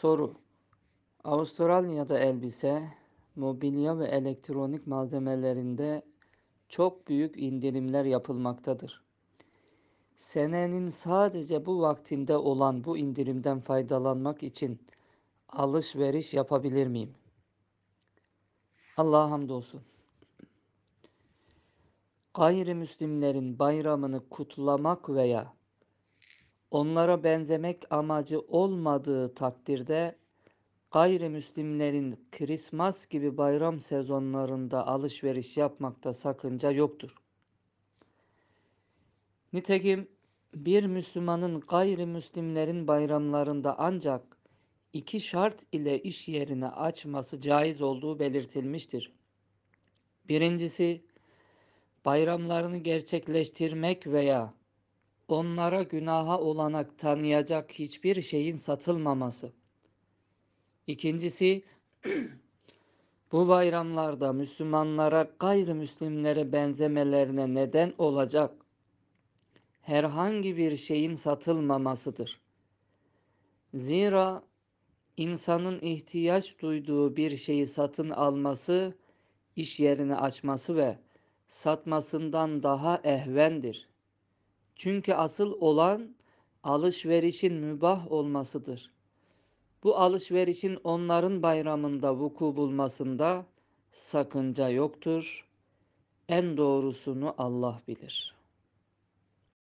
Soru Avustralya'da elbise, mobilya ve elektronik malzemelerinde çok büyük indirimler yapılmaktadır. Senenin sadece bu vaktinde olan bu indirimden faydalanmak için alışveriş yapabilir miyim? Allah'a hamdolsun. Gayrimüslimlerin bayramını kutlamak veya onlara benzemek amacı olmadığı takdirde gayrimüslimlerin Krismas gibi bayram sezonlarında alışveriş yapmakta sakınca yoktur. Nitekim bir Müslümanın gayrimüslimlerin bayramlarında ancak iki şart ile iş yerini açması caiz olduğu belirtilmiştir. Birincisi, bayramlarını gerçekleştirmek veya onlara günaha olanak tanıyacak hiçbir şeyin satılmaması. İkincisi, bu bayramlarda Müslümanlara gayrimüslimlere benzemelerine neden olacak herhangi bir şeyin satılmamasıdır. Zira insanın ihtiyaç duyduğu bir şeyi satın alması, iş yerini açması ve satmasından daha ehvendir. Çünkü asıl olan alışverişin mübah olmasıdır. Bu alışverişin onların bayramında vuku bulmasında sakınca yoktur. En doğrusunu Allah bilir.''